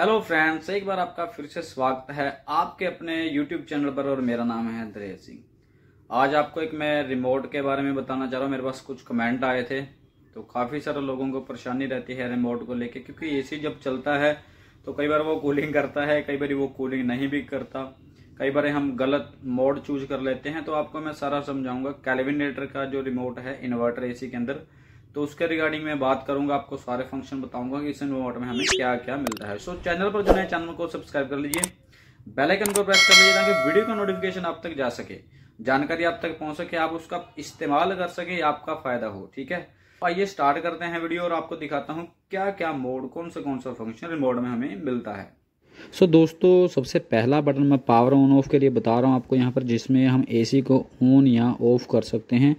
hello friends एक बार आपका फिर से स्वागत है आपके अपने यूट्यूब चैनल पर और मेरा नाम है दरेज सिंह आज आपको एक मैं रिमोट के बारे में बताना चाह रहा हूँ मेरे पास कुछ कमेंट आए थे तो काफ़ी सारे लोगों को परेशानी रहती है रिमोट को लेके क्योंकि एसी जब चलता है तो कई बार वो कूलिंग करता है कई बार वो कूलिंग नहीं भी करता कई बार हम गलत मोड चूज कर लेते हैं तो आपको मैं सारा समझाऊंगा कैलविनेटर का जो रिमोट है इन्वर्टर ए के अंदर तो उसके रिगार्डिंग मैं बात करूंगा आपको सारे फंक्शन बताऊंगा कि इस इन्वर्टर में हमें क्या क्या मिलता है सो so, चैनल पर जो है चैनल को सब्सक्राइब कर लीजिए बेल आइकन को प्रेस कर लीजिए ताकि वीडियो का नोटिफिकेशन आप तक जा सके जानकारी आप तक पहुंच सके आप उसका इस्तेमाल कर सके आपका फायदा हो ठीक है तो आइए स्टार्ट करते हैं वीडियो और आपको दिखाता हूँ क्या क्या मोड कौन सा कौन सा फंक्शन रिमोट में हमें मिलता है सो so, दोस्तों सबसे पहला बटन मैं पावर ऑन ऑफ के लिए बता रहा हूँ आपको यहाँ पर जिसमें हम एसी को ऑन या ऑफ कर सकते हैं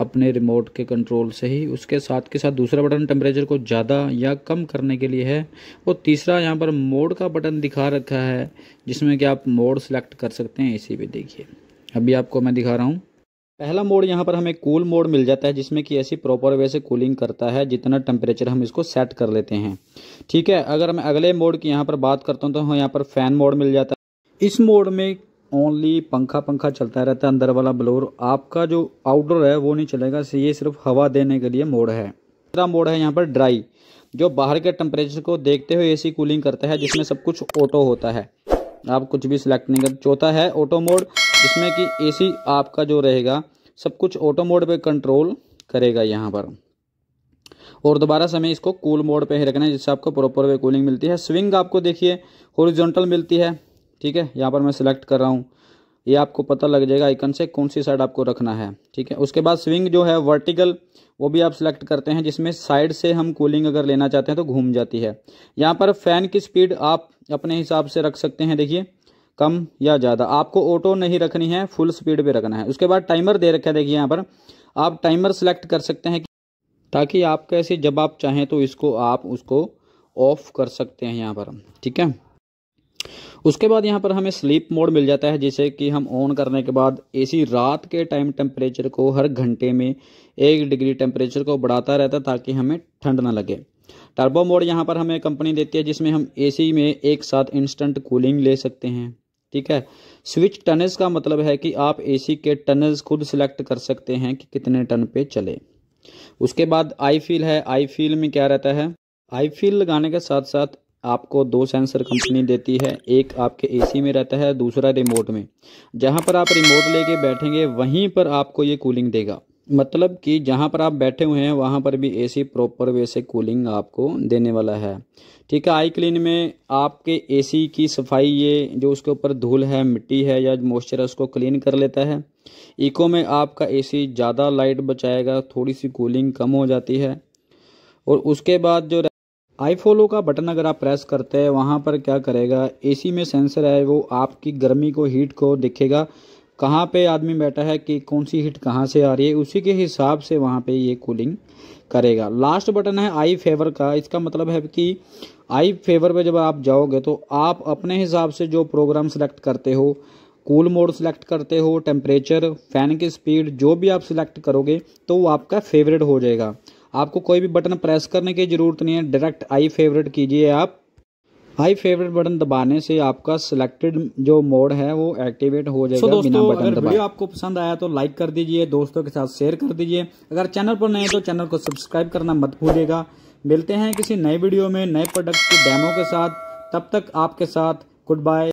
अपने रिमोट के कंट्रोल से ही उसके साथ के साथ दूसरा बटन टेम्परेचर को ज़्यादा या कम करने के लिए है और तीसरा यहाँ पर मोड का बटन दिखा रखा है जिसमें कि आप मोड सेलेक्ट कर सकते हैं इसी पर देखिए अभी आपको मैं दिखा रहा हूँ पहला मोड यहाँ पर हमें कूल मोड मिल जाता है जिसमें कि ऐसी प्रॉपर वे से कूलिंग करता है जितना टेम्परेचर हम इसको सेट कर लेते हैं ठीक है अगर मैं अगले मोड की यहाँ पर बात करता हूँ तो हम यहाँ पर फैन मोड मिल जाता है इस मोड में ओनली पंखा पंखा चलता रहता है अंदर वाला ब्लोर आपका जो आउटडोर है वो नहीं चलेगा ये सिर्फ हवा देने के लिए मोड है तीसरा मोड है यहाँ पर ड्राई जो बाहर के टेम्परेचर को देखते हुए एसी कूलिंग करता है जिसमें सब कुछ ऑटो होता है आप कुछ भी सिलेक्ट नहीं कर चौथा है ऑटो मोड जिसमें कि एसी आपका जो रहेगा सब कुछ ऑटो मोड पे कंट्रोल करेगा यहाँ पर और दोबारा समय इसको कूल मोड पे ही रखना है जिससे आपको प्रॉपर वे कूलिंग मिलती है स्विंग आपको देखिए हॉरिजॉन्टल मिलती है ठीक है यहाँ पर मैं सिलेक्ट कर रहा हूँ ये आपको पता लग जाएगा आइकन से कौन सी साइड आपको रखना है ठीक है उसके बाद स्विंग जो है वर्टिकल वो भी आप सिलेक्ट करते हैं जिसमें साइड से हम कूलिंग अगर लेना चाहते हैं तो घूम जाती है यहाँ पर फैन की स्पीड आप अपने हिसाब से रख सकते हैं देखिए कम या ज़्यादा आपको ऑटो नहीं रखनी है फुल स्पीड पर रखना है उसके बाद टाइमर दे रखा है देखिए यहाँ पर आप टाइमर सेलेक्ट कर सकते हैं ताकि आप कैसे जब आप चाहें तो इसको आप उसको ऑफ कर सकते हैं यहाँ पर ठीक है उसके बाद यहाँ पर हमें स्लीप मोड मिल जाता है जिसे कि हम ऑन करने के बाद एसी रात के टाइम टेम्परेचर को हर घंटे में एक डिग्री टेम्परेचर को बढ़ाता रहता है ताकि हमें ठंड ना लगे टर्बो मोड यहाँ पर हमें कंपनी देती है जिसमें हम ए में एक साथ इंस्टेंट कूलिंग ले सकते हैं ठीक है स्विच टनल्स का मतलब है कि आप ए के टनल्स खुद सिलेक्ट कर सकते हैं कि कितने टन पे चले उसके बाद आई फील है आई फील में क्या रहता है आई फील लगाने के साथ साथ आपको दो सेंसर कंपनी देती है एक आपके एसी में रहता है दूसरा रिमोट में जहाँ पर आप रिमोट लेके बैठेंगे वहीं पर आपको ये कूलिंग देगा मतलब कि जहाँ पर आप बैठे हुए हैं वहाँ पर भी एसी प्रॉपर वे से कूलिंग आपको देने वाला है ठीक है आई क्लीन में आपके एसी की सफाई ये जो उसके ऊपर धूल है मिट्टी है या मॉइस्चर है उसको क्लीन कर लेता है इको में आपका एसी ज़्यादा लाइट बचाएगा थोड़ी सी कूलिंग कम हो जाती है और उसके बाद जो आई फॉलो का बटन अगर आप प्रेस करते हैं वहाँ पर क्या करेगा एसी में सेंसर है वो आपकी गर्मी को हीट को देखेगा कहाँ पे आदमी बैठा है कि कौन सी हीट कहाँ से आ रही है उसी के हिसाब से वहाँ पे ये कूलिंग करेगा लास्ट बटन है आई फेवर का इसका मतलब है कि आई फेवर पे जब आप जाओगे तो आप अपने हिसाब से जो प्रोग्राम सिलेक्ट करते हो कूल मोड सेलेक्ट करते हो टेम्परेचर फैन की स्पीड जो भी आप सिलेक्ट करोगे तो वो आपका फेवरेट हो जाएगा आपको कोई भी बटन प्रेस करने की ज़रूरत नहीं है डायरेक्ट आई फेवरेट कीजिए आप आई फेवरेट बटन दबाने से आपका सिलेक्टेड जो मोड है वो एक्टिवेट हो जाएगा so, दोस्तों, बिना बटन अगर वीडियो आपको पसंद आया तो लाइक कर दीजिए दोस्तों के साथ शेयर कर दीजिए अगर चैनल पर नए तो चैनल को सब्सक्राइब करना मत भूलिएगा मिलते हैं किसी नए वीडियो में नए प्रोडक्ट के डेमो के साथ तब तक आपके साथ गुड बाय